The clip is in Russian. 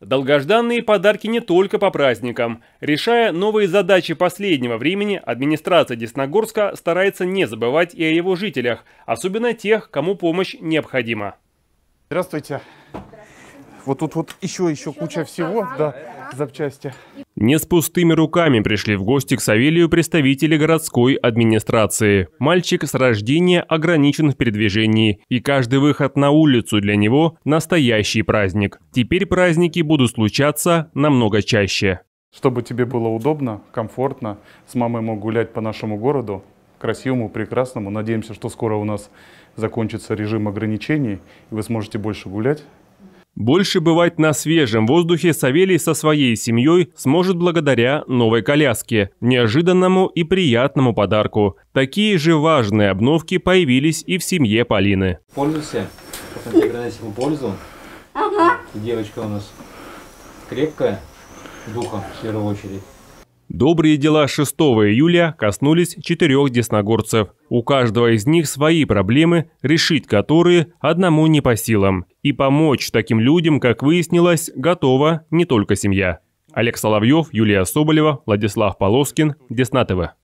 Долгожданные подарки не только по праздникам. Решая новые задачи последнего времени, администрация Десногорска старается не забывать и о его жителях, особенно тех, кому помощь необходима. Здравствуйте. Здравствуйте. Вот тут вот еще, еще, еще куча всего, да, запчасти. Не с пустыми руками пришли в гости к Савелию представители городской администрации. Мальчик с рождения ограничен в передвижении, и каждый выход на улицу для него – настоящий праздник. Теперь праздники будут случаться намного чаще. Чтобы тебе было удобно, комфортно, с мамой мог гулять по нашему городу, красивому, прекрасному. Надеемся, что скоро у нас закончится режим ограничений, и вы сможете больше гулять, больше бывать на свежем воздухе Савелий со своей семьей сможет благодаря новой коляске, неожиданному и приятному подарку. Такие же важные обновки появились и в семье Полины. Пользуйся, потом передаешь ему пользу. Ага. Девочка у нас крепкая, духом в первую очередь. Добрые дела 6 июля коснулись четырех десногорцев. У каждого из них свои проблемы, решить которые одному не по силам. И помочь таким людям, как выяснилось, готова не только семья. Олег Соловьев, Юлия Соболева, Владислав Полоскин, Десна ТВ.